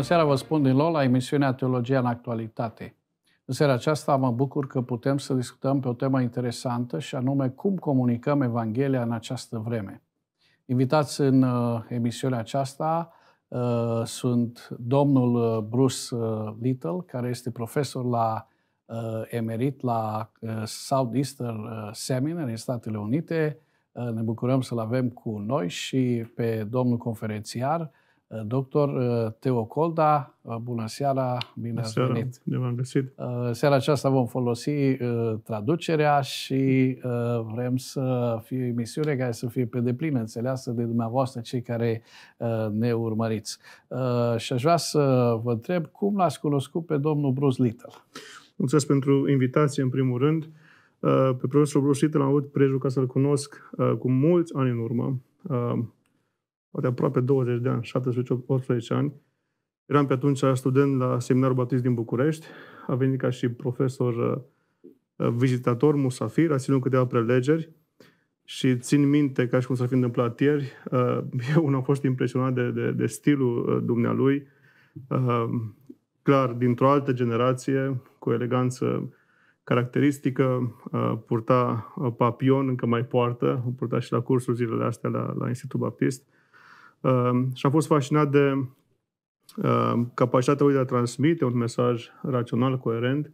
Bună seara, vă spun din nou la emisiunea Teologia în Actualitate. În seara aceasta mă bucur că putem să discutăm pe o temă interesantă și anume cum comunicăm Evanghelia în această vreme. Invitați în uh, emisiunea aceasta uh, sunt domnul uh, Bruce Little, care este profesor la emerit la Southeastern Seminary în Statele Unite. Ne bucurăm să-l avem cu noi și pe domnul conferențiar Doctor uh, Teo Colda, uh, bună seara, bine ați venit. Bine v-am găsit. Uh, seara aceasta vom folosi traducerea și vrem să fie emisiune care să fie pe deplin înțeleasă de dumneavoastră, cei care ne urmăriți. Și aș vrea să vă întreb cum l-ați cunoscut pe domnul Bruce Little? Mulțumesc pentru invitație, în primul rând. Pe profesorul Bruce Little am avut prejul ca să-l cunosc cu mulți ani în urmă poate aproape 20 de ani, 17-18 ani. Eram pe atunci student la Seminarul Baptist din București. A venit ca și profesor uh, vizitator, musafir, a ținut câteva prelegeri și țin minte, ca și cum s-ar fi întâmplat ieri, uh, eu am fost impresionat de, de, de stilul uh, dumnealui, clar, dintr-o altă generație, cu eleganță caracteristică, purta papion, încă mai poartă, purta și la cursul zilele astea la, la Institutul Baptist, Ehm, și am fost fascinat de ehm, capacitatea lui de a transmite un mesaj rațional, coerent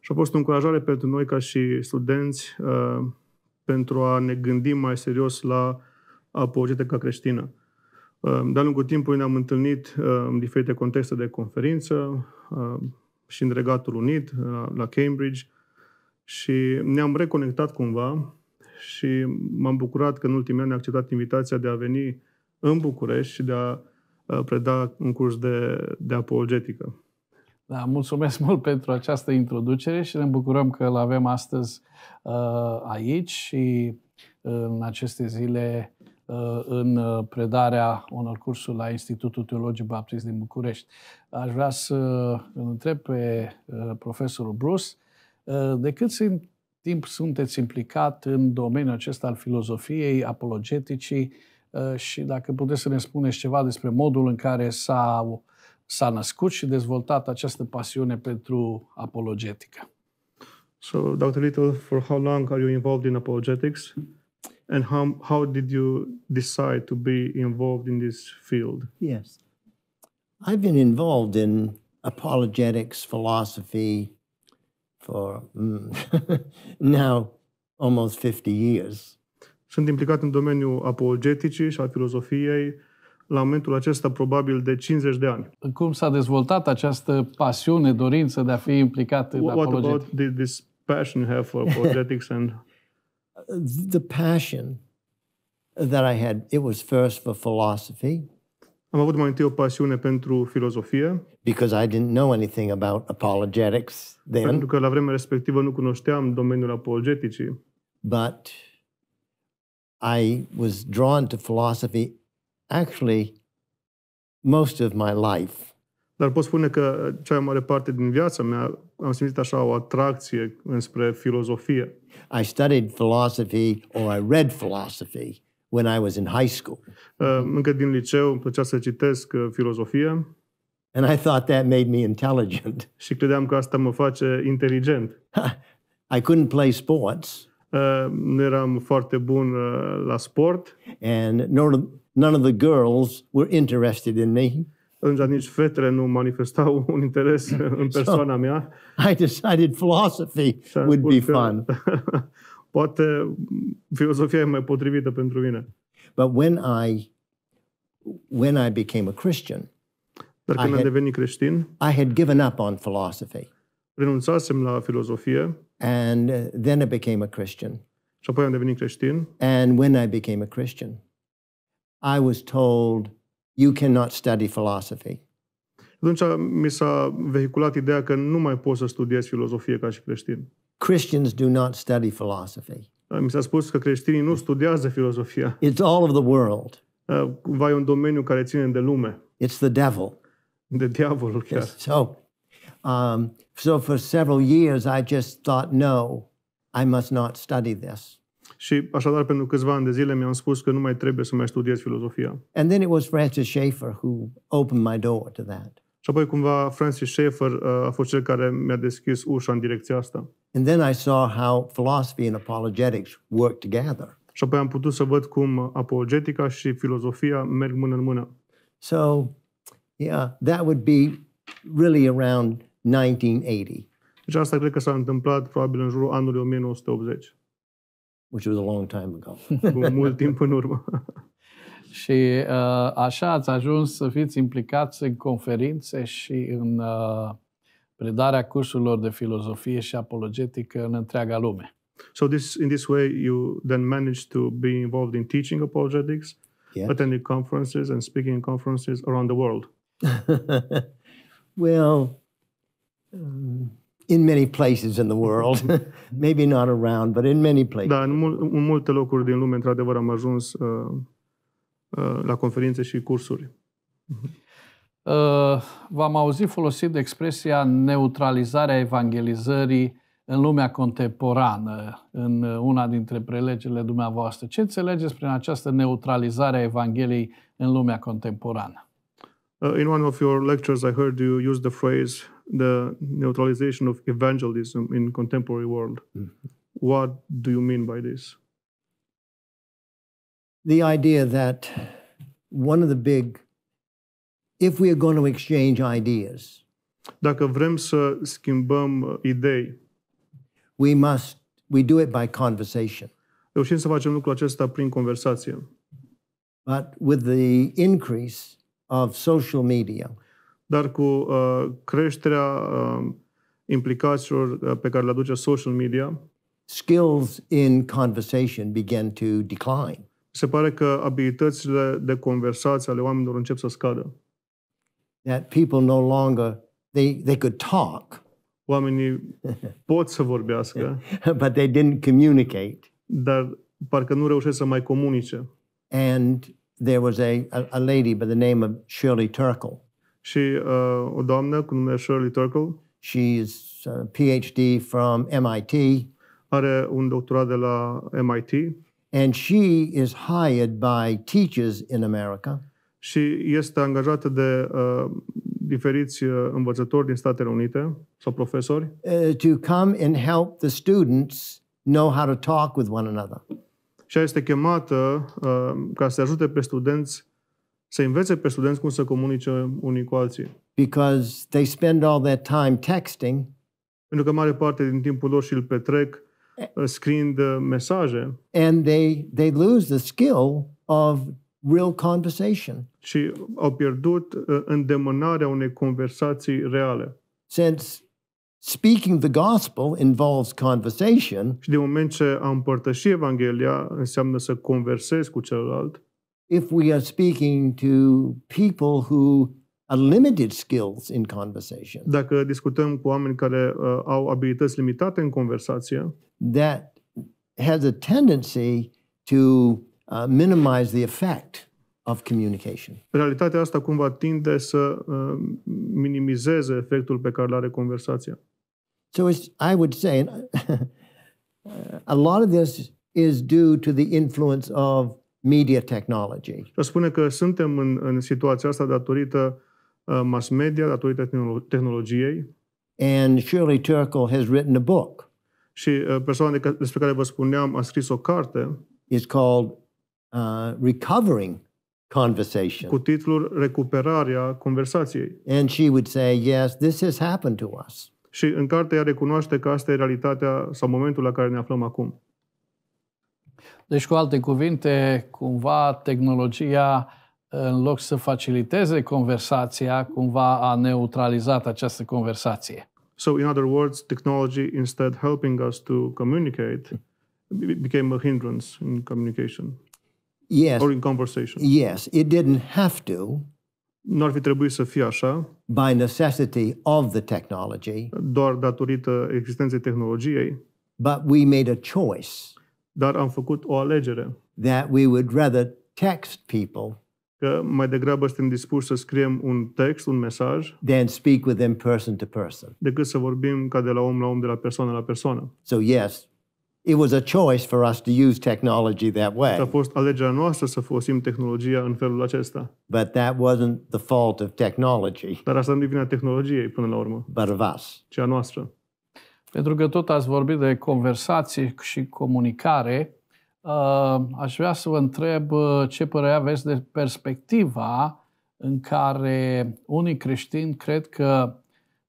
și a fost o încurajare pentru noi ca și studenți ehm, pentru a ne gândi mai serios la apologetica creștină. De-a lungul timpului ne-am întâlnit în diferite contexte de conferință și în Regatul Unit, la Cambridge, și ne-am reconectat cumva și m-am bucurat că în ultimii ani a acceptat invitația de a veni în București și de a uh, preda un curs de, de apologetică. Da, mulțumesc mult pentru această introducere și ne bucurăm că îl avem astăzi uh, aici și uh, în aceste zile în predarea unor cursuri la Institutul Teologic Baptist din București. Aș vrea să îl întreb pe profesorul Bruce de cât timp sunteți implicat în domeniul acesta al filozofiei apologeticii Uh, și dacă puteți să ne spuneți ceva despre modul în care s-a, s-a născut și dezvoltat această pasiune pentru apologetică. So, Dr. Little, for how long are you involved in apologetics? And how, how did you decide to be involved in this field? Yes. I've been involved in apologetics philosophy for mm, now almost 50 years. Sunt implicat în domeniul apologeticii și al filozofiei la momentul acesta probabil de 50 de ani. Cum s-a dezvoltat această pasiune, dorință de a fi implicat în What apologetică? about this passion you have for apologetics and... the passion that I had, it was first for philosophy. Am avut mai întâi o pasiune pentru filozofie. Because I didn't know anything about apologetics then. Pentru că la vremea respectivă nu cunoșteam domeniul apologeticii. But I was drawn to philosophy actually most of my life. Dar pot spune că cea mai mare parte din viața mea am simțit așa o atracție înspre filozofie. I studied philosophy or I read philosophy when I was in high school. Uh, încă din liceu îmi plăcea să citesc uh, filozofie. And I thought that made me intelligent. Și credeam că asta mă face inteligent. I couldn't play sports nu uh, eram foarte bun uh, la sport. And none, none of the girls were interested in me. Însă nici fetele nu manifestau un interes în persoana mea. So, I decided philosophy would be fun. Poate filozofia e mai potrivită pentru mine. But when I when I became a Christian, Dar când I am had, devenit creștin, I had given up on philosophy. Renunțasem la filozofie. And uh, then I became a Christian. Și apoi am devenit creștin. And when I became a Christian, I was told you cannot study philosophy. Atunci uh, mi s-a vehiculat ideea că nu mai poți să studiezi filozofie ca și creștin. Christians do not study philosophy. Uh, mi s-a spus că creștinii nu studiază filozofia. It's all of the world. Cumva un domeniu care ține de lume. It's the devil. De diavolul chiar. Yes. So, um, So for several years I just thought, no, I must not study this. Și așadar, pentru câțiva ani de zile mi-am spus că nu mai trebuie să mai studiez filozofia. And then it was Francis Schaeffer who opened my door to that. Și apoi cumva Francis Schaeffer uh, a fost cel care mi-a deschis ușa în direcția asta. And then I saw how philosophy and apologetics work together. Și apoi am putut să văd cum apologetica și filozofia merg mână în mână. So, yeah, that would be really around 1980. Deci asta cred că s-a întâmplat probabil în jurul anului 1980. Which was a long time ago. Cu mult timp în urmă. și uh, așa ați ajuns să fiți implicați în conferințe și în uh, predarea cursurilor de filozofie și apologetică în întreaga lume. So this, in this way, you then managed to be involved in teaching apologetics, yes. attending conferences and speaking in conferences around the world. well, in many places in the world, maybe not around, but in many places. Da, în, mul- în multe locuri din lume, într-adevăr, am ajuns uh, uh, la conferințe și cursuri. Uh-huh. Uh, v am auzit folosind expresia neutralizarea evangelizării în lumea contemporană, în una dintre prelegerile dumneavoastră. Ce înțelegeți prin această neutralizare a Evangheliei în lumea contemporană? Uh, in one of your lectures I heard you use the phrase the neutralization of evangelism in contemporary world. Mm-hmm. What do you mean by this? The idea that one of the big, if we are going to exchange ideas, Dacă vrem să schimbăm uh, idei, we must, we do it by conversation. Reușim să facem lucrul acesta prin conversație. But with the increase of social media, dar cu uh, creșterea uh, implicațiilor uh, pe care le aduce social media. Skills in conversation began to decline. Se pare că abilitățile de conversație ale oamenilor încep să scadă. That people no longer they they could talk. Oamenii pot să vorbească. but they didn't communicate. Dar parcă nu reușesc să mai comunice. And there was a, a, a lady by the name of Shirley Turkle și uh, o doamnă cu numele Shirley Turkle. She's a uh, PhD from MIT. Are un doctorat de la MIT. And she is hired by teachers in America. Și este angajată de uh, diferiți uh, învățători din Statele Unite sau profesori. Uh, to come and help the students know how to talk with one another. Și este chemată uh, ca să ajute pe studenți să învețe pe studenți cum să comunice unii cu alții. Because they spend all that time texting. Pentru că mare parte din timpul lor și îl petrec uh, scriind uh, mesaje. And they they lose the skill of real conversation. Și au pierdut uh, îndemânarea unei conversații reale. Since speaking the gospel involves conversation. Și de moment ce a împărtăși Evanghelia înseamnă să conversezi cu celălalt if we are speaking to people who are limited skills in conversation. Dacă discutăm cu oameni care uh, au abilități limitate în conversație, that has a tendency to uh, minimize the effect of communication. Realitatea asta cumva tinde să uh, minimizeze efectul pe care l are conversația. So it's, I would say a lot of this is due to the influence of media technology. Și spune că suntem în, în situația asta datorită uh, mass media, datorită tehnolo- tehnologiei. And Shirley Turkle has written a book. Și uh, persoana de, despre care vă spuneam a scris o carte. It's called uh, Recovering Conversation. Cu titlul Recuperarea conversației. And she would say, yes, this has happened to us. Și în carte ea recunoaște că asta e realitatea sau momentul la care ne aflăm acum. Deci, cu alte cuvinte, cumva tehnologia, în loc să faciliteze conversația, cumva a neutralizat această conversație. So, in other words, technology, instead helping us to communicate, became a hindrance in communication. Yes. Or in conversation. Yes, it didn't have to. Nu ar fi trebuit să fie așa. By necessity of the technology. Doar datorită existenței tehnologiei. But we made a choice. Dar am făcut o alegere. That we would rather text people că mai degrabă suntem dispuși să scriem un text, un mesaj, than speak with them person to person. decât să vorbim ca de la om la om, de la persoană la persoană. So yes, it was a choice for us to use technology that way. A fost alegerea noastră să folosim tehnologia în felul acesta. But that wasn't the fault of technology. Dar asta nu e vina tehnologiei până la urmă. But of us. Cea noastră. Pentru că tot ați vorbit de conversații și comunicare, uh, aș vrea să vă întreb uh, ce părere aveți de perspectiva în care unii creștini cred că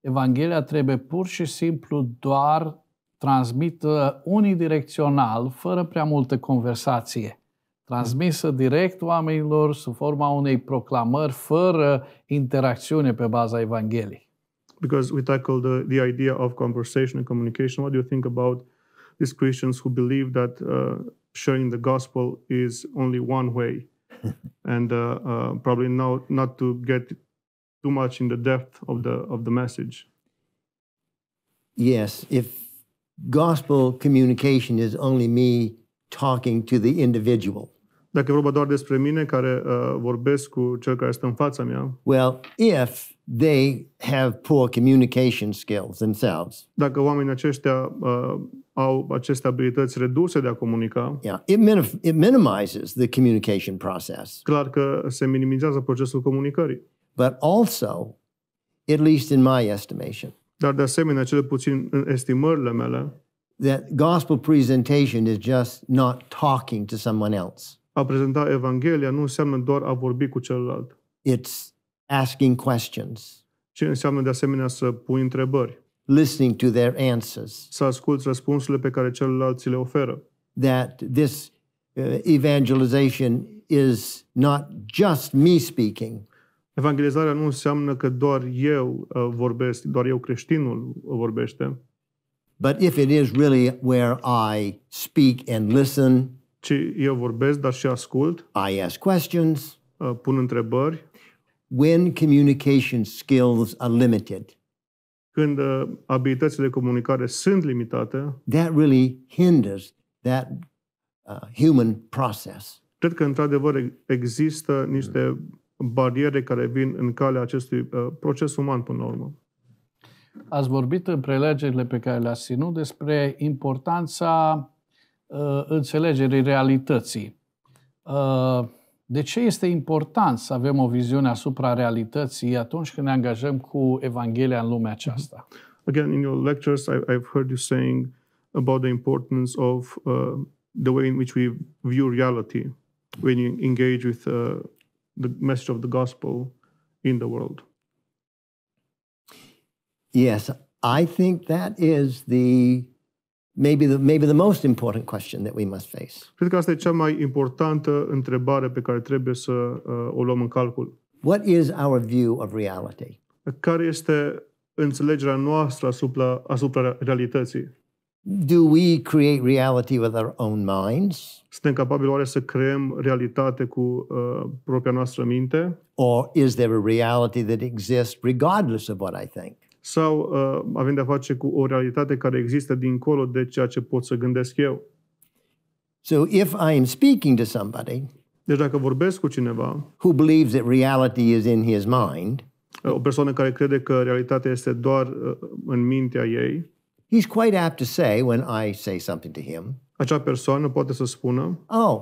Evanghelia trebuie pur și simplu doar transmită unidirecțional, fără prea multă conversație. Transmisă direct oamenilor sub forma unei proclamări, fără interacțiune pe baza Evangheliei. because we tackled the, the idea of conversation and communication. What do you think about these Christians who believe that uh, sharing the gospel is only one way, and uh, uh, probably not not to get too much in the depth of the of the message? Yes, if gospel communication is only me talking to the individual, Dacă e vorba doar despre mine care uh, vorbesc cu cel care stă în fața mea. Well, if they have poor communication skills themselves. Dacă oamenii aceștia uh, au aceste abilități reduse de a comunica. Yeah, it, minim- it minimizes the communication process. Clar că se minimizează procesul comunicării. But also, at least in my estimation. Dar de asemenea, cele puțin în estimările mele. That gospel presentation is just not talking to someone else a prezenta Evanghelia nu înseamnă doar a vorbi cu celălalt, it's asking questions, Ce înseamnă de asemenea să pui întrebări, listening to their answers, să asculți răspunsurile pe care celălalt ți le oferă. that this uh, evangelization is not just me speaking, Evangelizarea nu înseamnă că doar eu uh, vorbesc, doar eu creștinul uh, vorbește, but if it is really where I speak and listen ci eu vorbesc, dar și ascult. I ask questions. Uh, pun întrebări. When communication skills are limited. Când uh, abilitățile de comunicare sunt limitate. That really hinders that uh, human process. Cred că într-adevăr există niște bariere care vin în calea acestui uh, proces uman până la urmă. Ați vorbit în prelegerile pe care le-ați ținut despre importanța Uh, înțelegerii realității. Uh, de ce este important să avem o viziune asupra realității atunci când ne angajăm cu Evanghelia în lumea mhm. aceasta? Again, in your lectures, I've heard you saying about the importance of uh, the way in which we view reality when you engage with uh, the message of the gospel in the world. Yes, I think that is the maybe the, maybe the most important question that we must face. Cred că asta e cea mai importantă întrebare pe care trebuie să uh, o luăm în calcul. What is our view of reality? Care este înțelegerea noastră asupra, asupra realității? Do we create reality with our own minds? Suntem capabili oare să creăm realitate cu uh, propria noastră minte? Or is there a reality that exists regardless of what I think? sau uh, avem de-a face cu o realitate care există dincolo de ceea ce pot să gândesc eu. So if I am speaking to somebody deci dacă vorbesc cu cineva who believes that reality is in his mind, uh, o persoană care crede că realitatea este doar uh, în mintea ei, he's quite apt to say when I say something to him, acea persoană poate să spună, oh,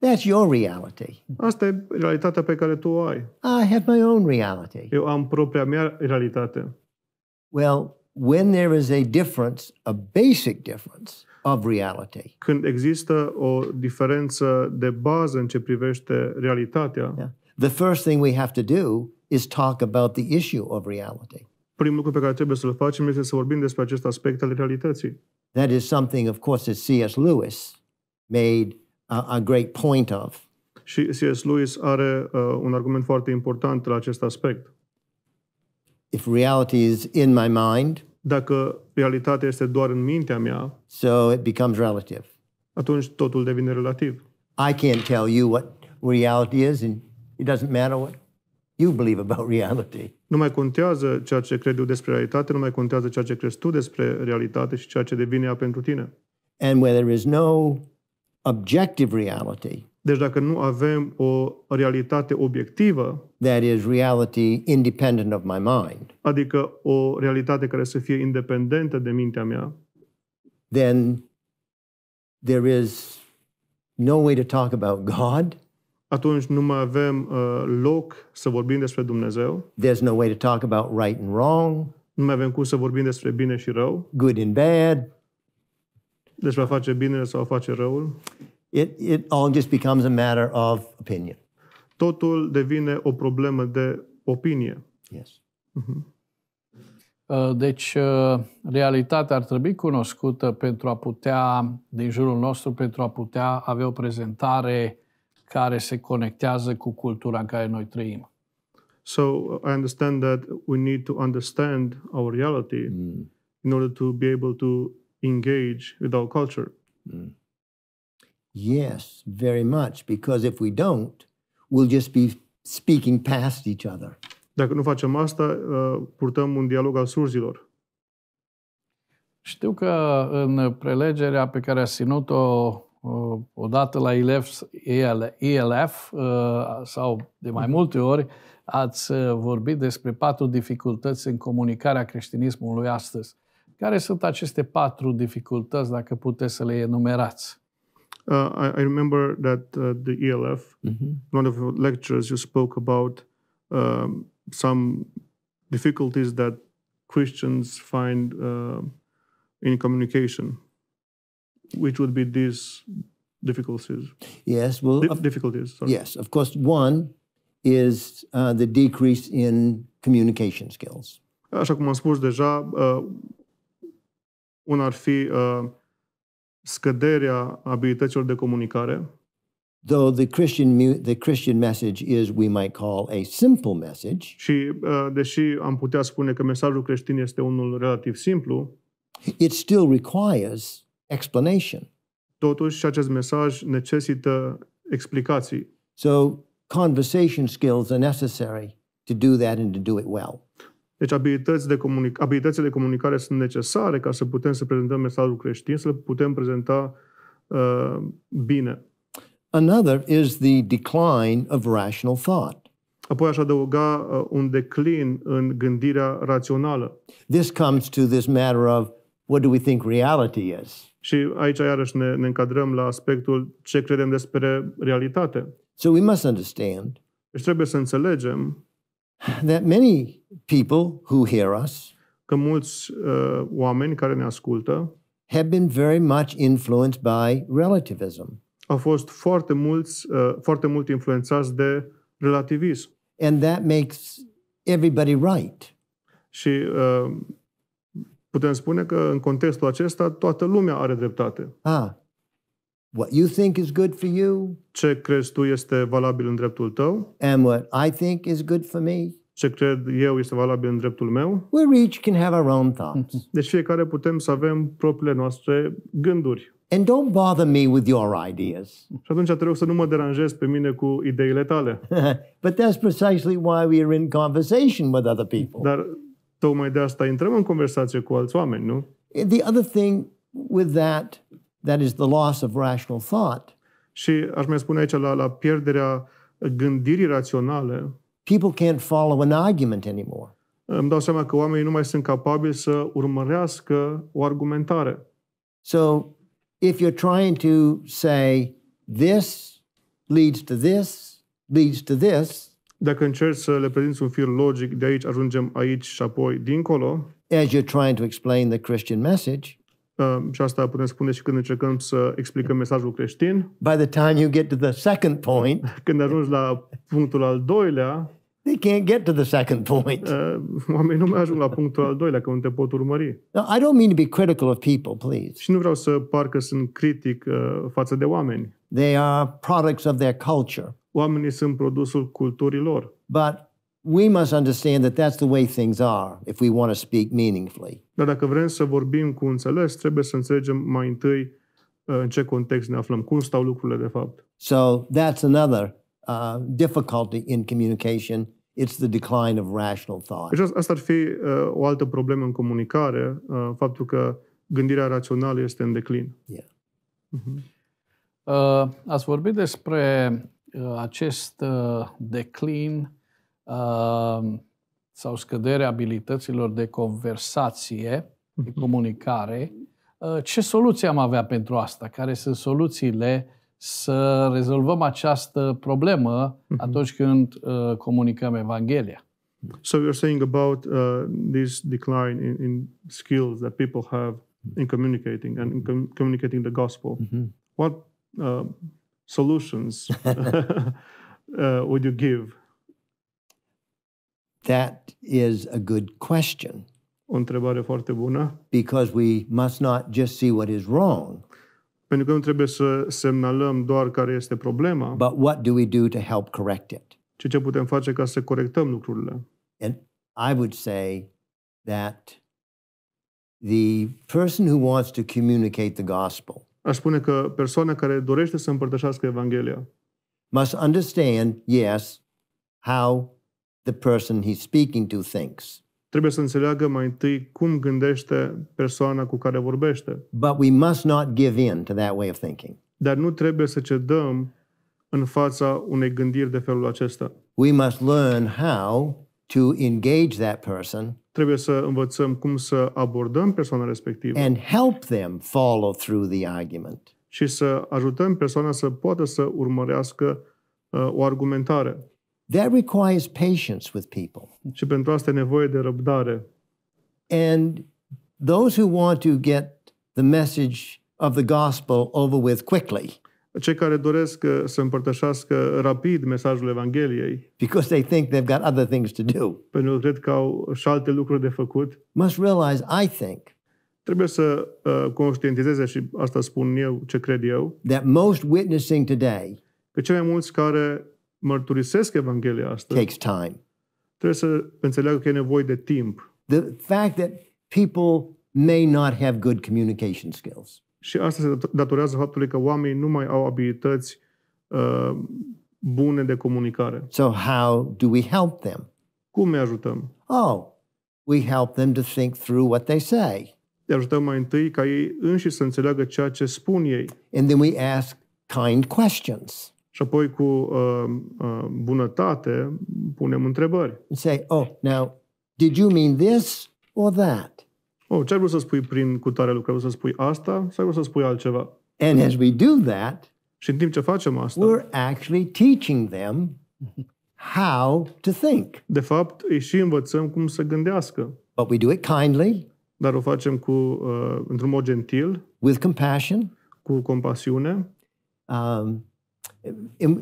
That's your reality. Asta e realitatea pe care tu o ai. I have my own reality. Eu am propria mea realitate. Well, when there is a difference, a basic difference of reality. Când există o diferență de bază în ce privește realitatea. Yeah. The first thing we have to do is talk about the issue of reality. Primul lucru pe care trebuie să-l facem este să vorbim despre acest aspect al realității. That is something, of course, that C.S. Lewis made a, a great point of. Și C.S. Lewis are uh, un argument foarte important la acest aspect. If reality is in my mind, dacă realitatea este doar în mintea mea, so it becomes relative. Atunci totul devine relativ. I can't tell you what reality is and it doesn't matter what you believe about reality. Nu mai contează ceea ce cred eu despre realitate, nu mai contează ceea ce crezi tu despre realitate și ceea ce devine ea pentru tine. And where there is no objective reality. Deci dacă nu avem o realitate obiectivă, that is reality independent of my mind. Adică o realitate care să fie independentă de mintea mea. Then there is no way to talk about God. Atunci nu mai avem uh, loc să vorbim despre Dumnezeu. There's no way to talk about right and wrong. Nu mai avem cum să vorbim despre bine și rău. Good and bad. Deci va face bine sau va face răul? It, it all just becomes a matter of opinion. Totul devine o problemă de opinie. Yes. Uh-huh. Deci, uh, realitatea ar trebui cunoscută pentru a putea, din jurul nostru, pentru a putea avea o prezentare care se conectează cu cultura în care noi trăim. So, I understand that we need to understand our reality mm. in order to be able to engage with our culture. Mm. Yes, very much, because if we don't, we'll just be speaking past each other. Dacă nu facem asta, uh, purtăm un dialog al surzilor. Știu că în prelegerea pe care a ținut-o uh, odată la ELF, ELF uh, sau de mai multe ori, ați vorbit despre patru dificultăți în comunicarea creștinismului astăzi. Care sunt aceste patru dificultăți, dacă puteți să le enumerați? Uh, I, I remember that uh, the ELF, mm-hmm. one of your lectures, you spoke about um, some difficulties that Christians find uh, in communication. Which would be these difficulties? Yes, well, Di- difficulties. Sorry. Yes, of course. One is uh, the decrease in communication skills. Așa cum am spus deja, uh, una ar fi uh, scăderea abilităților de comunicare. Though the Christian, the Christian message is, we might call, a simple message. Și uh, deși am putea spune că mesajul creștin este unul relativ simplu, it still requires explanation. Totuși, acest mesaj necesită explicații. So, conversation skills are necessary to do that and to do it well. Deci abilități de comunic- abilitățile de comunicare sunt necesare ca să putem să prezentăm mesajul creștin, să le putem prezenta uh, bine. Another is the decline of rational thought. Apoi aș adăuga uh, un declin în gândirea rațională. This comes to this matter of what do we think reality is. Și aici iarăși ne, ne încadrăm la aspectul ce credem despre realitate. So we must understand. Deci trebuie să înțelegem that many people who hear us că mulți uh, oameni care ne ascultă have been very much influenced by relativism. Au fost foarte mulți uh, foarte mult influențați de relativism. And that makes everybody right. Și uh, putem spune că în contextul acesta toată lumea are dreptate. Ah, what you think is good for you. Ce crezi tu este valabil în dreptul tău? And what I think is good for me. Ce cred eu este valabil în dreptul meu. We each can have our own thoughts. Deci fiecare putem să avem propriile noastre gânduri. And don't bother me with your ideas. Și atunci te rog să nu mă deranjezi pe mine cu ideile tale. But that's precisely why we are in conversation with other people. Dar tocmai de asta intrăm în conversație cu alți oameni, nu? The other thing with that That is the loss of rational thought. Și aș mai spune aici la, la pierderea gândirii raționale. People can't follow an argument anymore. Îmi dau seama că oamenii nu mai sunt capabili să urmărească o argumentare. So, if you're trying to say this leads to this, leads to this, dacă încerci să le prezinți un fir logic, de aici ajungem aici și apoi dincolo, as you're trying to explain the Christian message, Ehm, și asta putem spune și când încercăm să explicăm mesajul creștin. By the time you get to the second point, când ajungi la punctul al doilea, they can't get to the second point. Uh, oamenii nu mai ajung la punctul al doilea, că nu te pot urmări. Now, I don't mean to be critical of people, please. Și nu vreau să par că sunt critic uh, față de oameni. They are products of their culture. Oamenii sunt produsul culturii lor. But we must understand that that's the way things are if we want to speak meaningfully. Dar dacă vrem să vorbim cu înțeles, trebuie să înțelegem mai întâi uh, în ce context ne aflăm, cum stau lucrurile de fapt. So that's another uh, difficulty in communication. It's the decline of rational thought. Deci asta ar fi uh, o altă problemă în comunicare, uh, faptul că gândirea rațională este în declin. Yeah. Uh-huh. Uh, ați vorbit despre uh, acest uh, declin sau scăderea abilităților de conversație, de mhm. comunicare, ă, ce soluții am avea pentru asta? Care sunt soluțiile să rezolvăm această problemă mhm. atunci când ă, comunicăm Evanghelia? So you're saying about uh, this decline in, in skills that people have in communicating and in com- communicating the gospel. Mm-hmm. What uh, solutions uh, would you give That is a good question. O întrebare foarte bună. Because we must not just see what is wrong. Pentru că nu trebuie să semnalăm doar care este problema. But what do we do to help correct it? Ce ce putem face ca să corectăm lucrurile. And I would say that the person who wants to communicate the gospel Aș spune că persoana care dorește să împărtășească Evanghelia must understand, yes, how the person he's speaking to thinks. Trebuie să înțeleagă mai întâi cum gândește persoana cu care vorbește. But we must not give in to that way of thinking. Dar nu trebuie să cedăm în fața unei gândiri de felul acesta. We must learn how to engage that person trebuie să învățăm cum să abordăm persoana respectivă and help them follow through the argument. și să ajutăm persoana să poată să urmărească uh, o argumentare. That requires patience with people. Și pentru asta e nevoie de răbdare. And those who want to get the message of the gospel over with quickly. Cei care doresc uh, să împărtășească rapid mesajul Evangheliei. Because they think they've got other things to do. Pentru că cred că au și alte lucruri de făcut. Must realize, I think, trebuie să uh, conștientizeze și asta spun eu, ce cred eu. That most witnessing today că cei mai mulți care mărturisesc Evanghelia asta, takes time. trebuie să înțeleagă că e nevoie de timp. The fact that people may not have good communication skills. Și asta se datorează faptului că oamenii nu mai au abilități uh, bune de comunicare. So how do we help them? Cum ne ajutăm? Oh, we help them to think through what they say. Îi ajutăm mai întâi ca ei înși să înțeleagă ceea ce spun ei. And then we ask kind questions. Și apoi cu uh, uh, bunătate punem întrebări. say, oh, now, did you mean this or that? Oh, ce ai vrut să spui prin cutare lucru? Ai vrut să spui asta sau ai vrut să spui altceva? And as we do that, și în timp ce facem asta, we're actually teaching them how to think. De fapt, îi și învățăm cum să gândească. But we do it kindly. Dar o facem cu uh, într-un mod gentil. With compassion. Cu compasiune. Um,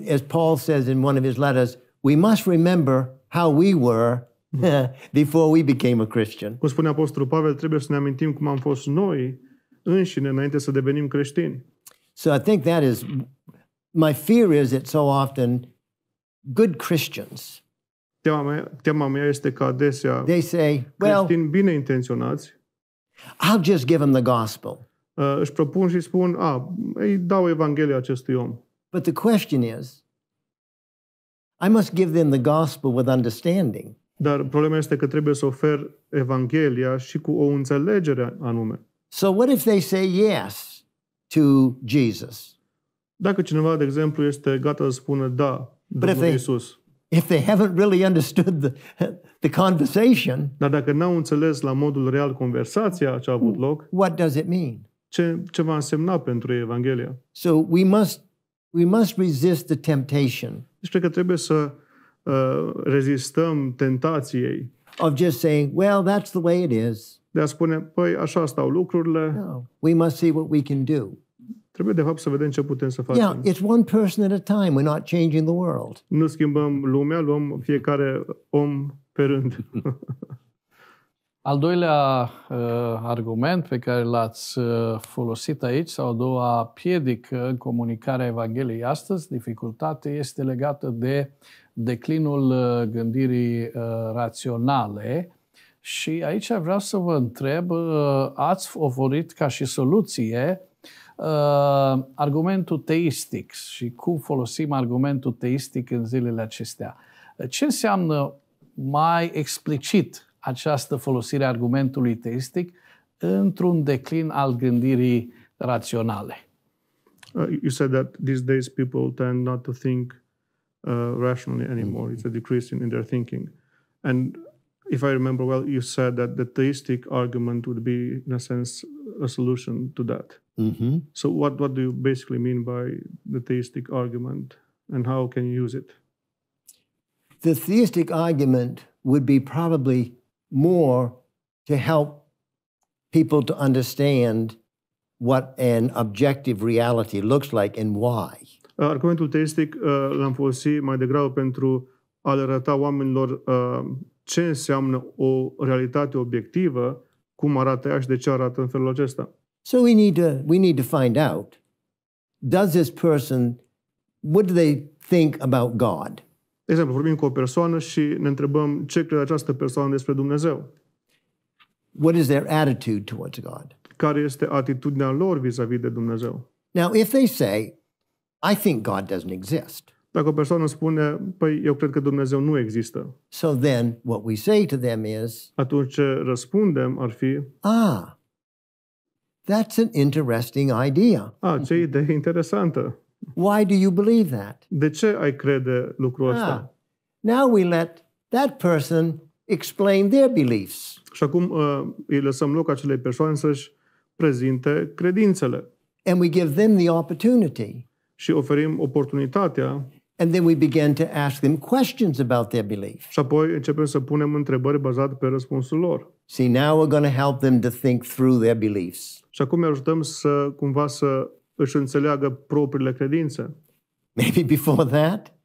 as Paul says in one of his letters, we must remember how we were before we became a Christian. Cum spune Apostolul Pavel, trebuie să ne amintim cum am fost noi înșine înainte să devenim creștini. So I think that is my fear is that so often good Christians Tema mea, tema mea este că adesea they say, well, bine intenționați I'll just give him the gospel. Uh, își propun și spun, a, ah, îi dau Evanghelia acestui om. But the question is, I must give them the gospel with understanding. Dar problema este că trebuie să ofer Evanghelia și cu o înțelegere anume. So what if they say yes to Jesus? Dacă cineva, de exemplu, este gata să spună da, Domnul they, Isus. If they haven't really understood the, the conversation, dar dacă n-au înțeles la modul real conversația ce a avut loc, what does it mean? Ce, ce va însemna pentru ei Evanghelia? So we must We must resist the temptation. Deci cred că trebuie să uh, rezistăm tentației. Of just saying, well, that's the way it is. De a spune, păi așa stau lucrurile. No, we must see what we can do. Trebuie de fapt să vedem ce putem să facem. Yeah, it's one person at a time. We're not changing the world. Nu schimbăm lumea, luăm fiecare om pe rând. Al doilea uh, argument pe care l-ați uh, folosit aici, sau a doua piedică în comunicarea Evangheliei astăzi, dificultate, este legată de declinul uh, gândirii uh, raționale. Și aici vreau să vă întreb, uh, ați oferit ca și soluție uh, argumentul teistic și cum folosim argumentul teistic în zilele acestea. Ce înseamnă mai explicit această folosire a argumentului teistic într-un declin al gândirii raționale. Uh, you said that these days people tend not to think uh, rationally anymore. It's a decrease in, in their thinking. And if I remember well, you said that the theistic argument would be, in a sense, a solution to that. Mm-hmm. So, what, what do you basically mean by the theistic argument and how can you use it? The theistic argument would be probably more to help people to understand what an objective reality looks like and why. Argumentul teistic uh, l-am folosit mai degrabă pentru a le arăta oamenilor uh, ce înseamnă o realitate obiectivă, cum arată ea și de ce arată în felul acesta. So we need to we need to find out does this person what do they think about God? De exemplu, vorbim cu o persoană și ne întrebăm ce crede această persoană despre Dumnezeu. What is their attitude towards God? Care este atitudinea lor vis-a-vis de Dumnezeu? Now, if they say, I think God doesn't exist. Dacă o persoană spune, păi eu cred că Dumnezeu nu există. So then what we say to them is, atunci ce răspundem ar fi, ah, that's an interesting idea. Ah, ce idee interesantă. Why do you believe that? De ce ai crede lucrul ăsta? Ah, now we let that person explain their beliefs. Și acum uh, îi lăsăm loc acelei persoane să-și prezinte credințele. And we give them the opportunity. Și oferim oportunitatea. And then we begin to ask them questions about their belief. Și apoi începem să punem întrebări bazate pe răspunsul lor. See, now we're going to help them to think through their beliefs. Și acum îi ajutăm să cumva să își înțeleagă propriile credințe. Maybe before that,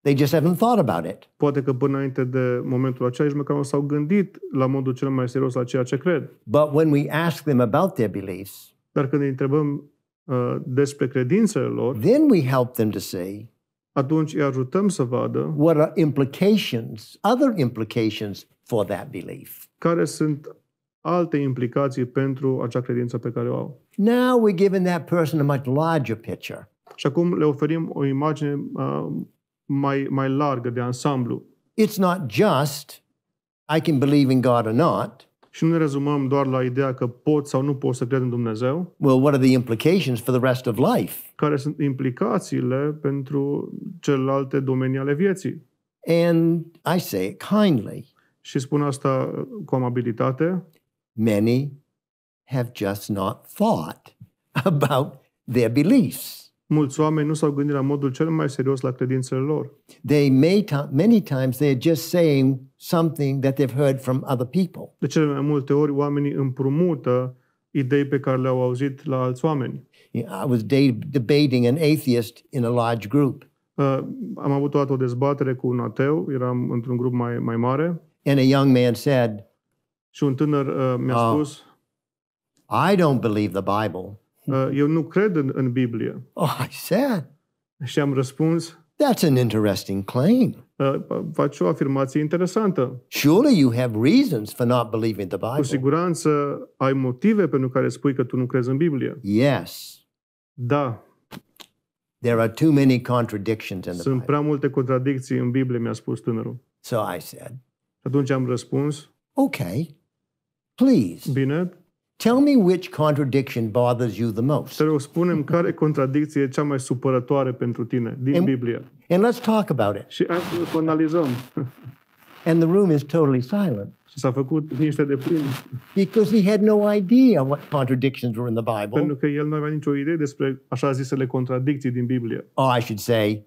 they just haven't thought about it. Poate că până înainte de momentul acela, nici măcar nu s-au gândit la modul cel mai serios la ceea ce cred. But when we ask them about their beliefs, dar când îi întrebăm uh, despre credințele lor, then we help them to see atunci îi ajutăm să vadă what are implications, other implications for that belief. care sunt alte implicații pentru acea credință pe care o au. Now we're giving that person a much larger picture. Și acum le oferim o imagine uh, mai, mai largă de ansamblu. It's not just I can believe in God or not. Și nu ne rezumăm doar la ideea că pot sau nu pot să cred în Dumnezeu. Well, what are the implications for the rest of life? Care sunt implicațiile pentru celelalte domenii ale vieții? And I say it kindly. Și spun asta cu amabilitate many have just not thought about their beliefs. Mulți oameni nu s-au gândit la modul cel mai serios la credințele lor. They may ta- many times they're just saying something that they've heard from other people. De cele mai multe ori oamenii împrumută idei pe care le-au auzit la alți oameni. I was de- debating an atheist in a large group. Uh, am avut o dată o dezbatere cu un ateu, eram într-un grup mai, mai mare. And a young man said, și un tânăr uh, mi-a oh, spus... I don't believe the Bible. Uh, eu nu cred în, în Biblie. Oh, I said. Și am răspuns... That's an interesting claim. Uh, faci o afirmație interesantă. Surely you have reasons for not believing the Bible. Cu siguranță ai motive pentru care spui că tu nu crezi în Biblie. Yes. Da. There are too many contradictions in the Sunt prea multe contradicții în Biblie, mi-a spus tânărul. So I said. Atunci am răspuns. Okay. Please. Bine. Tell me which contradiction bothers you the most. Să rog, spunem care contradicție e cea mai supărătoare pentru tine din and, Biblie. And let's talk about it. Și o analizăm. and the room is totally silent. Și s-a făcut niște de plin. Because he had no idea what contradictions were in the Bible. Pentru că el nu avea nicio idee despre așa zisele contradicții din Biblie. Oh, I should say,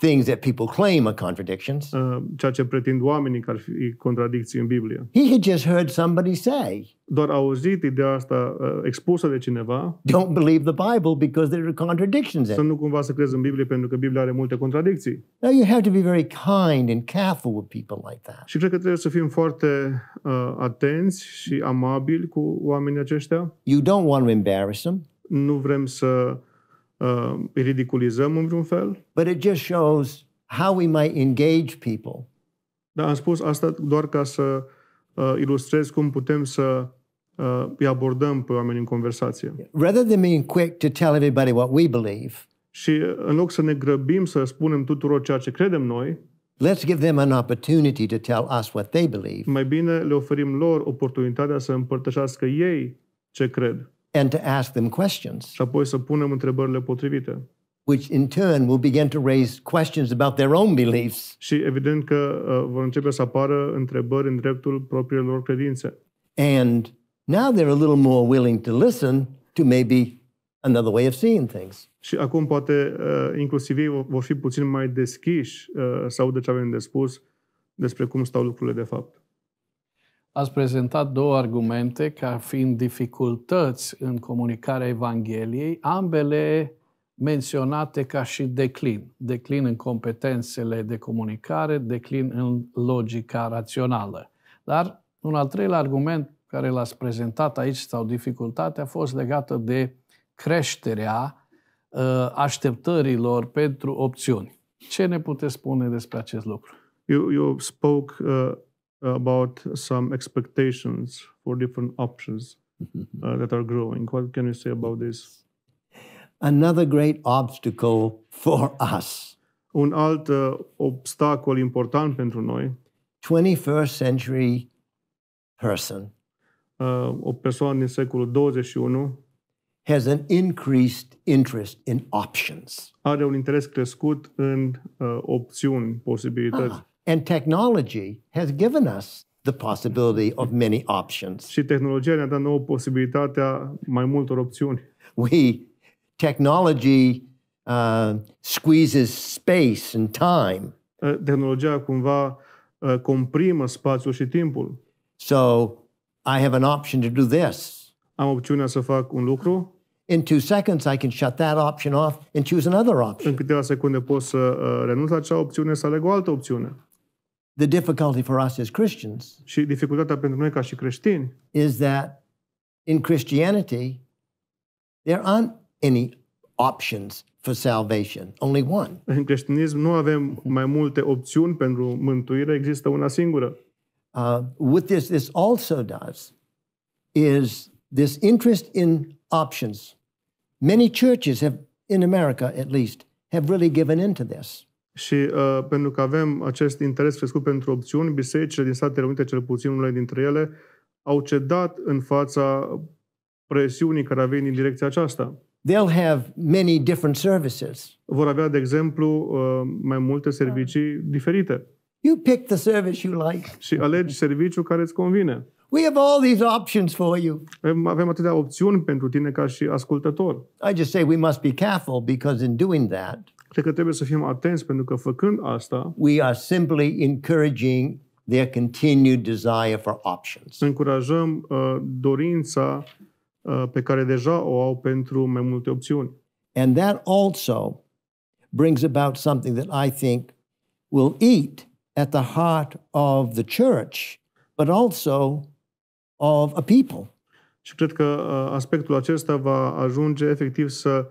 things that people claim are contradictions. Uh, ceea ce pretind oamenii că ar fi contradicții în Biblie. He had just heard somebody say. Doar auzit de asta uh, expusă de cineva. Don't believe the Bible because there are contradictions in it. Să nu cumva să crezi în Biblie pentru că Biblia are multe contradicții. Now you have to be very kind and careful with people like that. Și cred că trebuie să fim foarte uh, atenți și amabili cu oamenii aceștia. You don't want to embarrass them. Nu vrem să uh, îi ridiculizăm în vreun fel. But it just shows how we might engage people. Dar am spus asta doar ca să uh, ilustrez cum putem să uh, îi abordăm pe oameni în conversație. Rather than being quick to tell everybody what we believe, și uh, în loc să ne grăbim să spunem tuturor ceea ce credem noi, Let's give them an opportunity to tell us what they believe. Mai bine le oferim lor oportunitatea să împărtășească ei ce cred and to ask them questions. Și apoi să punem întrebările potrivite. Which in turn will begin to raise questions about their own beliefs. Și evident că uh, vor începe să apară întrebări în dreptul propriilor credințe. And now they're a little more willing to listen to maybe another way of seeing things. Și acum poate uh, inclusiv ei vor fi puțin mai deschiși uh, sau de ce avem de spus despre cum stau lucrurile de fapt ați prezentat două argumente ca fiind dificultăți în comunicarea Evangheliei, ambele menționate ca și declin. Declin în competențele de comunicare, declin în logica rațională. Dar un al treilea argument care l-ați prezentat aici sau dificultatea a fost legată de creșterea uh, așteptărilor pentru opțiuni. Ce ne puteți spune despre acest lucru? Eu, eu spoke uh, about some expectations for different options mm-hmm. uh, that are growing. What can you say about this? Another great obstacle for us. Un alt uh, obstacol important pentru noi. 21st century person. Uh, o persoană din secolul 21 has an increased interest in options. Are un interes crescut în uh, opțiuni, posibilități. Ah. And technology has given us the possibility of many options. Și tehnologia ne-a dat nouă posibilitatea mai multor opțiuni. We technology uh, squeezes space and time. Uh, tehnologia cumva uh, comprimă spațiul și timpul. So I have an option to do this. Am opțiunea să fac un lucru. In two seconds I can shut that option off and choose another option. În câteva secunde pot să uh, renunț la acea opțiune să aleg o altă opțiune. The difficulty for us as Christians și dificultatea pentru noi ca și creștini is that in Christianity there aren't any options for salvation, only one. În creștinism nu avem mai multe opțiuni pentru mântuire, există una singură. Uh, what this this also does is this interest in options. Many churches have in America at least have really given into this. Și uh, pentru că avem acest interes crescut pentru opțiuni, bisericile din Statele Unite, cel puțin unele dintre ele, au cedat în fața presiunii care a venit din direcția aceasta. They'll have many different services. Vor avea, de exemplu, uh, mai multe da. servicii diferite. You pick the service you like. Și alegi serviciul care îți convine. We have all these options for you. Avem atâtea opțiuni pentru tine ca și ascultător. I just say we must be careful because in doing that. Cred că trebuie să fim atenți pentru că făcând asta, we are simply encouraging their continued desire for options. încurajăm uh, dorința uh, pe care deja o au pentru mai multe opțiuni. And that also brings about something that I think will eat at the heart of the church, but also of a people. Și cred că uh, aspectul acesta va ajunge efectiv să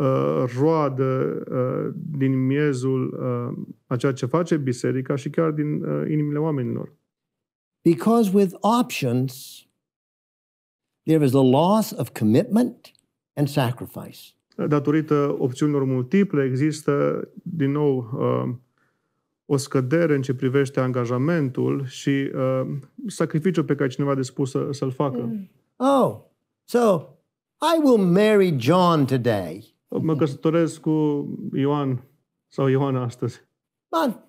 uh, roadă uh, din miezul uh, a ceea ce face biserica și chiar din uh, inimile oamenilor. Because with options, there is a loss of commitment and sacrifice. Datorită opțiunilor multiple există, din nou, uh, o scădere în ce privește angajamentul și uh, sacrificiul pe care cineva e dispus să, să-l facă. Mm. Oh, so I will marry John today. Mă căsătoresc cu Ioan sau Ioana astăzi. Man,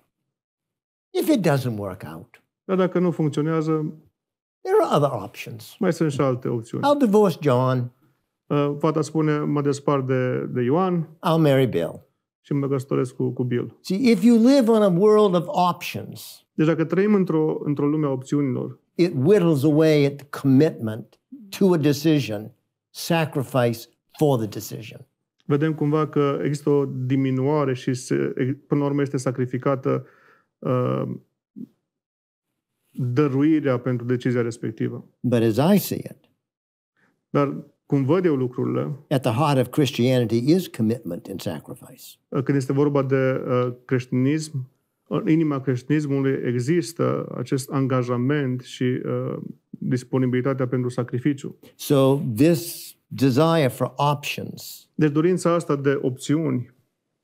if it doesn't work out, dar dacă nu funcționează, there are other options. Mai sunt și alte opțiuni. I'll divorce John. Uh, fata spune, mă despart de, de Ioan. I'll marry Bill. Și mă căsătoresc cu, cu Bill. See, if you live on a world of options, deci dacă trăim într-o, într-o lume a opțiunilor, it whittles away at the commitment to a decision, sacrifice for the decision vedem cumva că există o diminuare și se, până la urmă este sacrificată uh, dăruirea pentru decizia respectivă. But as I see it, Dar cum văd eu lucrurile, at the heart of Christianity is commitment and sacrifice. Uh, când este vorba de uh, creștinism, în inima creștinismului există acest angajament și uh, disponibilitatea pentru sacrificiu. So this desire for options deci dorința asta de opțiuni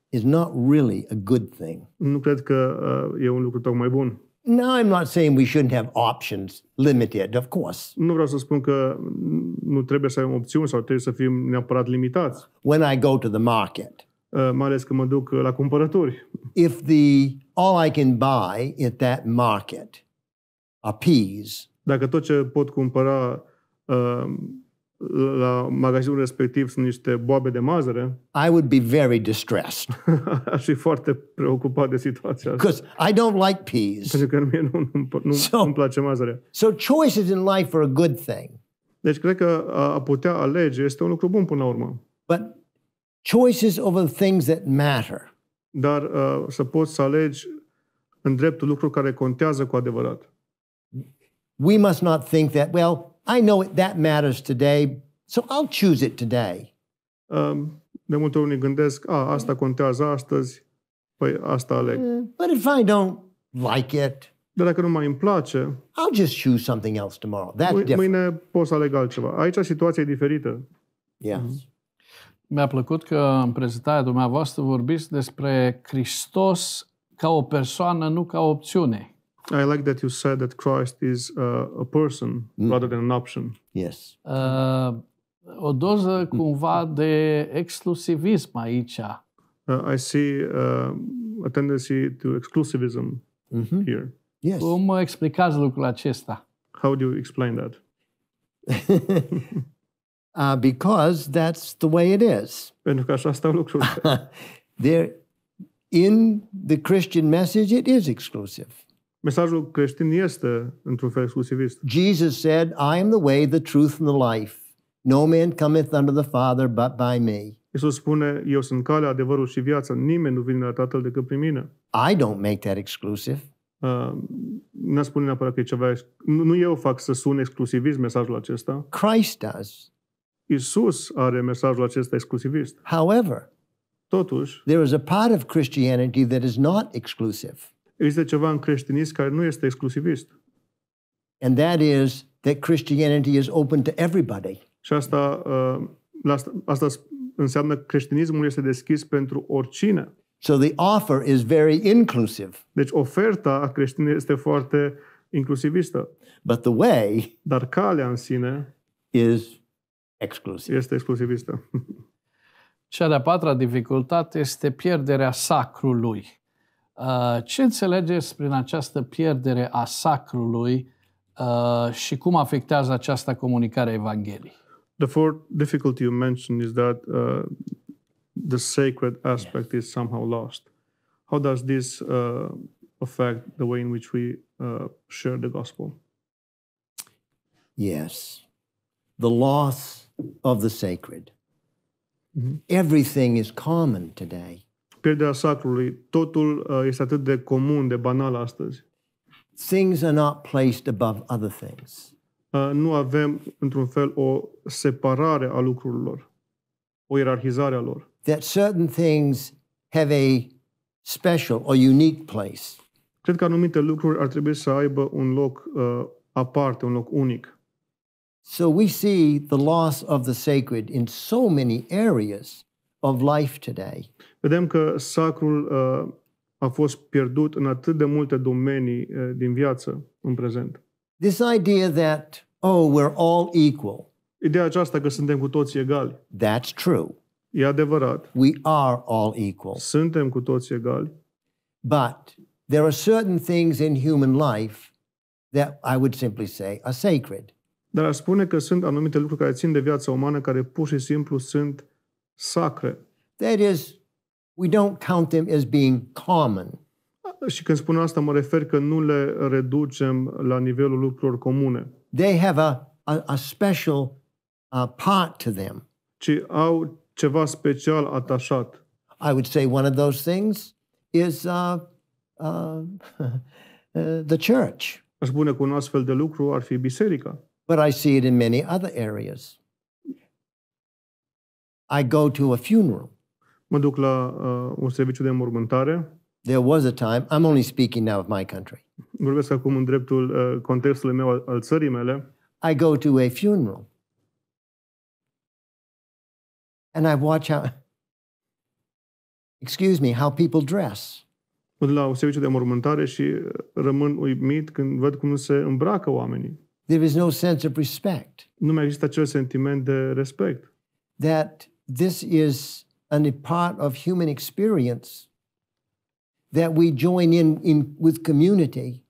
is not really a good thing. Nu cred că uh, e un lucru tocmai bun. Now I'm not saying we shouldn't have options limited, of course. Nu vreau să spun că nu trebuie să avem opțiuni sau trebuie să fim neapărat limitați. When I go to the market. Uh, mai ales că mă duc uh, la cumpărături. If the all I can buy at that market are peas. Dacă tot ce pot cumpăra uh, la magazinul respectiv sunt niște boabe de mazăre. I would be very distressed. Aș fi foarte preocupat de situația asta. Because I don't like peas. Pentru că mie nu, nu, nu so, îmi place mazăre. So choices in life are a good thing. Deci cred că a, a putea alege este un lucru bun până la urmă. But choices over things that matter. Dar uh, să poți să alegi în dreptul lucru care contează cu adevărat. We must not think that, well, I know it, that matters today, so I'll choose it today. Um, de multe ori ne gândesc, a, asta contează astăzi, păi asta aleg. Mm, but if I don't like it, dar dacă nu mai îmi place, I'll just choose something else tomorrow. That's mâine different. Mâine pot să aleg altceva. Aici situația e diferită. Yeah. Mm-hmm. Mi-a plăcut că în prezentarea dumneavoastră vorbiți despre Hristos ca o persoană, nu ca opțiune. I like that you said that Christ is uh, a person mm. rather than an option. Yes. Uh, o doză mm. cumva de exclusivism aici. Uh, I see uh, a tendency to exclusivism mm-hmm. here. Yes. Cum explicați lucrul acesta? How do you explain that? uh, because that's the way it is. Pentru că așa stau lucrurile. There, in the Christian message, it is exclusive. Mesajul creștin este într-un fel exclusivist. Jesus said, I am the way, the truth and the life. No man cometh unto the Father but by me. Isus spune, eu sunt calea, adevărul și viața. Nimeni nu vine la Tatăl decât prin mine. I don't make that exclusive. Uh, nu spune neapărat că e ceva... Nu, nu eu fac să sun exclusivist mesajul acesta. Christ does. Isus are mesajul acesta exclusivist. However, totuși, there is a part of Christianity that is not exclusive. Există ceva în creștinism care nu este exclusivist. And that is that Christianity is open to everybody. Și asta, uh, asta, asta înseamnă că creștinismul este deschis pentru oricine. So the offer is very inclusive. Deci oferta a creștinismului este foarte inclusivistă. But the way Dar calea în sine is exclusive. este exclusivistă. Cea de-a patra dificultate este pierderea sacrului. Uh, ce înțelegeți prin această pierdere a sacrului uh, și cum afectează această comunicare a Evangheliei? The fourth difficulty you mentioned is that uh, the sacred aspect yes. is somehow lost. How does this uh, affect the way in which we uh, share the gospel? Yes, the loss of the sacred. Mm-hmm. Everything is common today. pierderea sacrului. Totul uh, este atât de comun, de banal astăzi. Things are not placed above other things. Uh, nu avem, într-un fel, o separare a lucrurilor, o ierarhizare a lor. That certain things have a special or unique place. Cred că anumite lucruri ar trebui să aibă un loc uh, aparte, un loc unic. So we see the loss of the sacred in so many areas of life today vedem că sacrul uh, a fost pierdut în atât de multe domenii uh, din viață în prezent. This idea that, oh, we're all equal. Ideea aceasta că suntem cu toți egali. That's true. E adevărat. We are all equal. Suntem cu toți egali. But there are certain things in human life that I would simply say are sacred. Dar aș spune că sunt anumite lucruri care țin de viața umană care pur și simplu sunt sacre. That is We don't count them as being common. Da, și când spun asta, mă refer că nu le reducem la nivelul lucrurilor comune. They have a, a, a special uh, part to them. Ci au ceva special atașat. I would say one of those things is uh, uh, the church. Aș spune că un astfel de lucru ar fi biserica. But I see it in many other areas. I go to a funeral mă duc la uh, un serviciu de mormântare. There was a time, I'm only speaking now of my country. Vorbesc acum în dreptul uh, contextului meu al, al țării mele. I go to a funeral. And I watch how, excuse me, how people dress. Mă duc la un serviciu de mormântare și rămân uimit când văd cum se îmbracă oamenii. There is no sense of respect. Nu mai există acel sentiment de respect. That this is a part of human experience that we join in, in with community.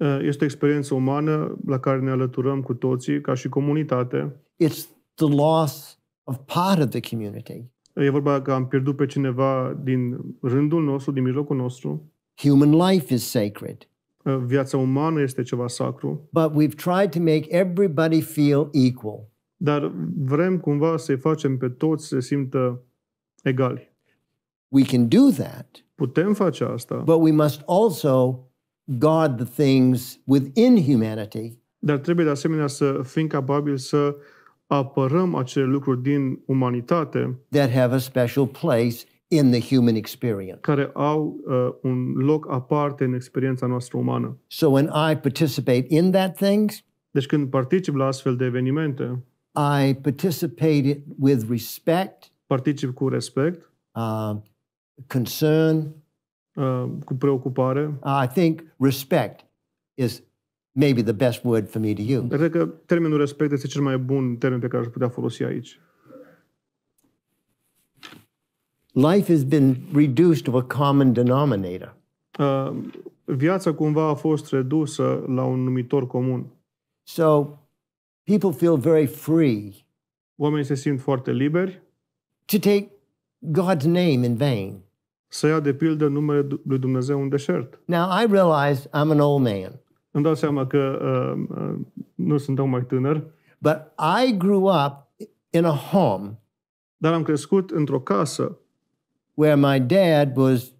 Uh, este o experiență umană la care ne alăturăm cu toții ca și comunitate. It's the loss of part of the community. E vorba că am pierdut pe cineva din rândul nostru, din mijlocul nostru. Human life is sacred. Uh, viața umană este ceva sacru. But we've tried to make everybody feel equal. Dar vrem cumva să-i facem pe toți să simtă egali. We can do that. Putem face asta. But we must also guard the things within humanity. Dar trebuie de asemenea să fim capabili să apărăm acele lucruri din umanitate that have a special place in the human experience. care au uh, un loc aparte în experiența noastră umană. So when I participate in that things, deci când particip la astfel de evenimente, I participate with respect Particip cu respect. Uh, concern. Uh, cu preocupare. Uh, I think respect is maybe the best word for me to use. Cred că termenul respect este cel mai bun termen pe care aș putea folosi aici. Life has been reduced to a common denominator. Uh, viața cumva a fost redusă la un numitor comun. So, people feel very free. Oamenii se simt foarte liberi to take God's name in vain. Să ia de pildă numele lui Dumnezeu în deșert. Now I realize I'm an old man. Îmi dau seama că uh, uh nu sunt mai tânăr. But I grew up in a home. Dar am crescut într-o casă. Where my dad was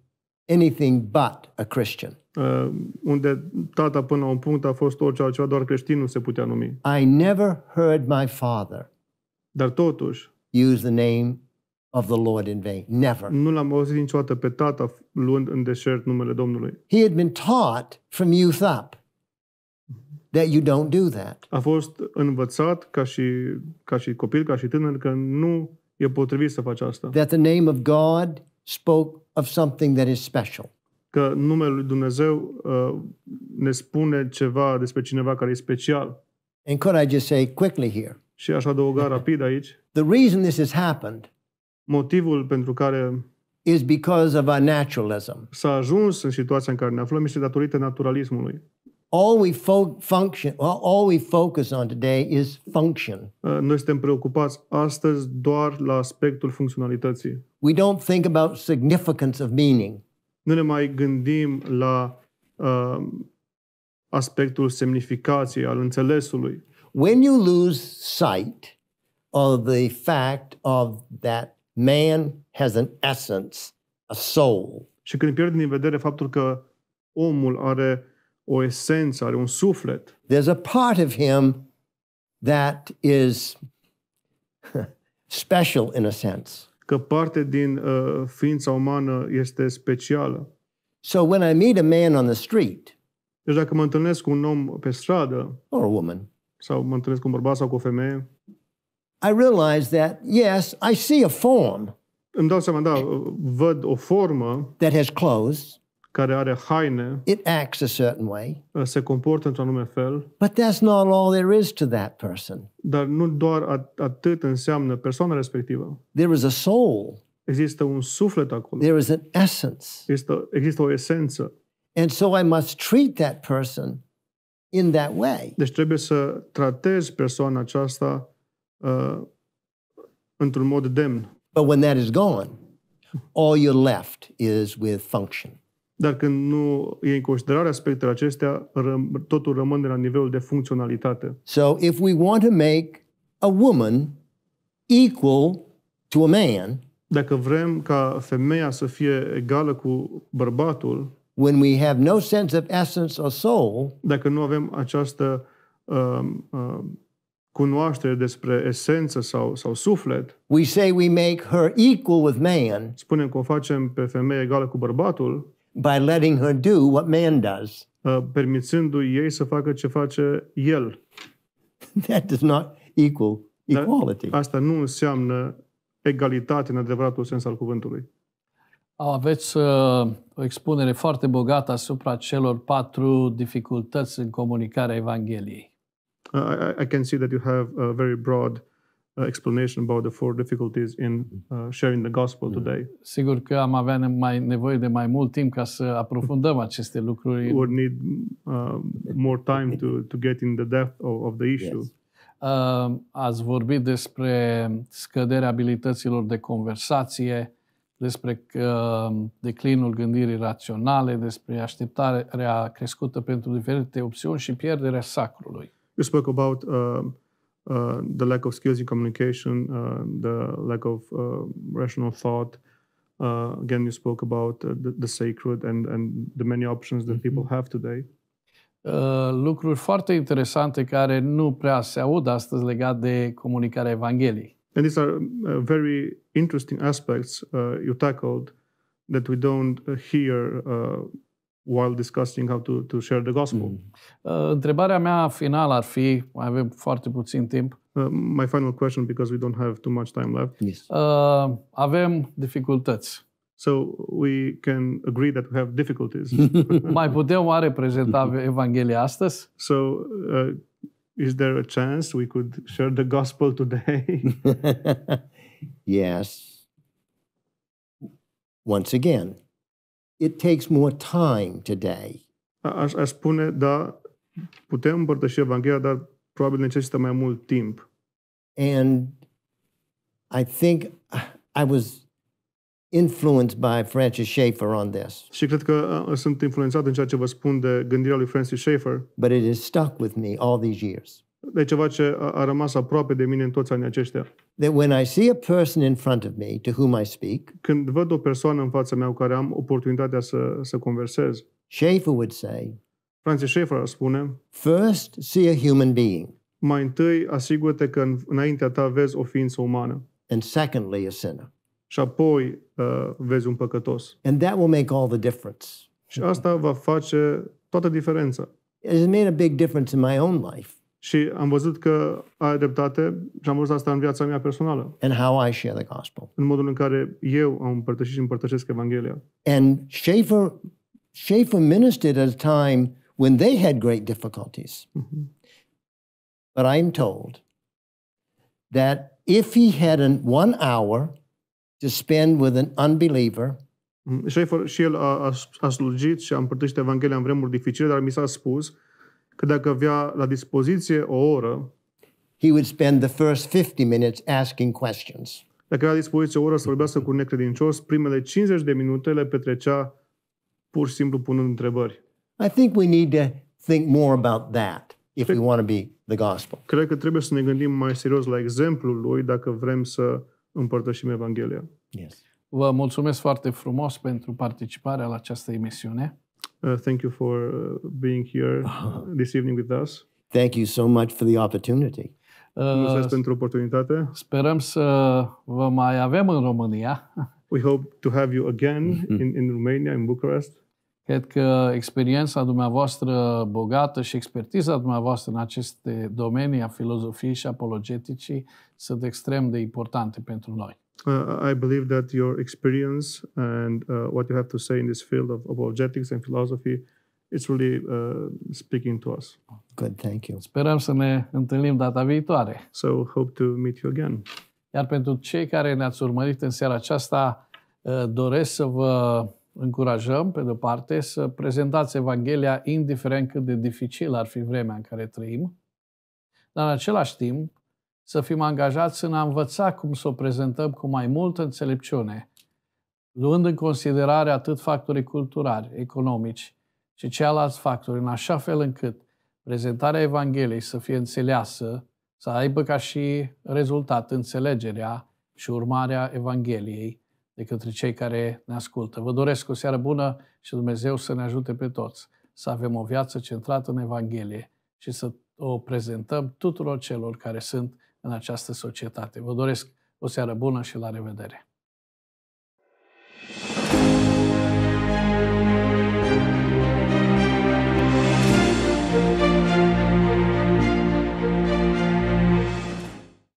anything but a Christian. Uh, unde tata până la un punct a fost orice altceva, doar creștin nu se putea numi. I never heard my father. Dar totuși. Use the name of the Lord in vain. Never. Nu l-am auzit niciodată pe tata luând în deșert numele Domnului. He had been taught from youth up that you don't do that. A fost învățat ca și ca și copil, ca și tânăr că nu e potrivit să faci asta. That the name of God spoke of something that is special. Că numele lui Dumnezeu uh, ne spune ceva despre cineva care e special. And could I just say quickly here? Și aș adăuga rapid aici. The reason this has happened motivul pentru care is because of our naturalism. S-a ajuns în situația în care ne aflăm este datorită naturalismului. All we fo- function, all we focus on today is function. Uh, noi suntem preocupați astăzi doar la aspectul funcționalității. We don't think about significance of meaning. Nu ne mai gândim la uh, aspectul semnificației al înțelesului. When you lose sight of the fact of that Man has an essence, a soul. Și când pierdem din vedere faptul că omul are o esență, are un suflet. There's a part of him that is special in a sense. Că parte din uh, ființa umană este specială. So when I meet a man on the street, deci dacă mă întâlnesc cu un om pe stradă, or a woman, sau mă întâlnesc cu un bărbat sau cu o femeie, I realized that, yes, I see a form. Îmi dau seama, da, văd o formă that has clothes, care are haine, it acts a certain way, uh, se comportă într-un anume fel, but that's not all there is to that person. Dar nu doar at- atât înseamnă persoana respectivă. There is a soul. Există un suflet acolo. There is an essence. Există, există o esență. And so I must treat that person in that way. Deci trebuie să tratezi persoana aceasta uh, într-un mod demn. But when that is gone, all you're left is with function. Dar când nu e în considerare aspectele acestea, răm, totul rămâne la nivelul de funcționalitate. So if we want to make a woman equal to a man, dacă vrem ca femeia să fie egală cu bărbatul, when we have no sense of essence or soul, dacă nu avem această um, um, cunoaștere despre esență sau, sau suflet. We say we make her equal with man. Spunem că o facem pe femeie egală cu bărbatul. By letting her do what man does. Uh, permițându-i ei să facă ce face el. That does not equal equality. Dar asta nu înseamnă egalitate în adevăratul sens al cuvântului. Aveți uh, o expunere foarte bogată asupra celor patru dificultăți în comunicarea Evangheliei. I, I, can see that you have a very broad uh, explanation about the four difficulties in uh, sharing the gospel today. Sigur că am avea mai nevoie de mai mult timp ca să aprofundăm aceste lucruri. Would need uh, more time to, to get in the depth of, of the issue. Yes. Uh, ați vorbit despre scăderea abilităților de conversație, despre uh, declinul gândirii raționale, despre așteptarea crescută pentru diferite opțiuni și pierderea sacrului. You spoke about um, uh, the lack of skills in communication, uh, the lack of uh, rational thought. again, you spoke about the, the, sacred and, and the many options that people mm-hmm. have today. Uh, lucruri foarte interesante care nu prea se aud astăzi legat de comunicarea Evangheliei. And these are uh, very interesting aspects uh, you tackled that we don't hear while discussing how to, to share the gospel. Mm. Uh, întrebarea mea finală ar fi, mai avem foarte puțin timp. Uh, my final question, because we don't have too much time left. Yes. Uh, avem dificultăți. So we can agree that we have difficulties. mai putem oare prezenta Evanghelia astăzi? So uh, is there a chance we could share the gospel today? yes. Once again, it takes more time today. Aș, aș spune, da, putem împărtăși Evanghelia, dar probabil necesită mai mult timp. And I think I was influenced by Francis Schaeffer on this. Și cred că sunt influențat în ceea ce vă spun de gândirea lui Francis Schaeffer. But it has stuck with me all these years de ceva ce a, a rămas aproape de mine în toți anii aceștia. That when I see a person in front of me to whom I speak, când văd o persoană în fața mea cu care am oportunitatea să, să conversez, Schaefer would say, Francis Schaefer spune, First see a human being. Mai întâi asigură-te că înaintea ta vezi o ființă umană. And secondly a sinner. Și apoi uh, vezi un păcătos. And that will make all the difference. Și asta va face toată diferența. It has made a big difference in my own life. Și am văzut că ai dreptate și am văzut asta în viața mea personală. And how I share the gospel. În modul în care eu am împărtășit și împărtășesc Evanghelia. And Schaefer, Schaefer ministered at a time when they had great difficulties. Mm-hmm. But I'm told that if he had an one hour to spend with an unbeliever, mhm. Schaefer și el a, a, a slujit și a împărtășit Evanghelia în vremuri dificile, dar mi s-a spus că dacă avea la dispoziție o oră, he would spend the first 50 minutes asking questions. Dacă avea la dispoziție o oră să vorbească cu un necredincios, primele 50 de minute le petrecea pur și simplu punând întrebări. I think we need to think more about that if cred, we want to be the gospel. Cred că trebuie să ne gândim mai serios la exemplul lui dacă vrem să împărtășim Evanghelia. Yes. Vă mulțumesc foarte frumos pentru participarea la această emisiune. Uh, thank you for uh, being here -huh. this evening with us. Thank you so much for the opportunity. Uh, Sperăm să vă mai avem în România. We hope to have you again mhm. in, in Romania, in Bucharest. Cred că experiența dumneavoastră bogată și expertiza dumneavoastră în aceste domenii a filozofiei și apologeticii sunt extrem de importante pentru noi uh, I believe that your experience and uh, what you have to say in this field of apologetics and philosophy it's really uh, speaking to us. Good, thank you. Sperăm să ne întâlnim data viitoare. So hope to meet you again. Iar pentru cei care ne-ați urmărit în seara aceasta, uh, doresc să vă încurajăm, pe de-o parte, să prezentați Evanghelia indiferent cât de dificil ar fi vremea în care trăim, dar în același timp să fim angajați în a învăța cum să o prezentăm cu mai multă înțelepciune, luând în considerare atât factorii culturali, economici, și ceilalți factori, în așa fel încât prezentarea Evangheliei să fie înțeleasă, să aibă ca și rezultat înțelegerea și urmarea Evangheliei de către cei care ne ascultă. Vă doresc o seară bună și Dumnezeu să ne ajute pe toți să avem o viață centrată în Evanghelie și să o prezentăm tuturor celor care sunt în această societate. Vă doresc o seară bună și la revedere!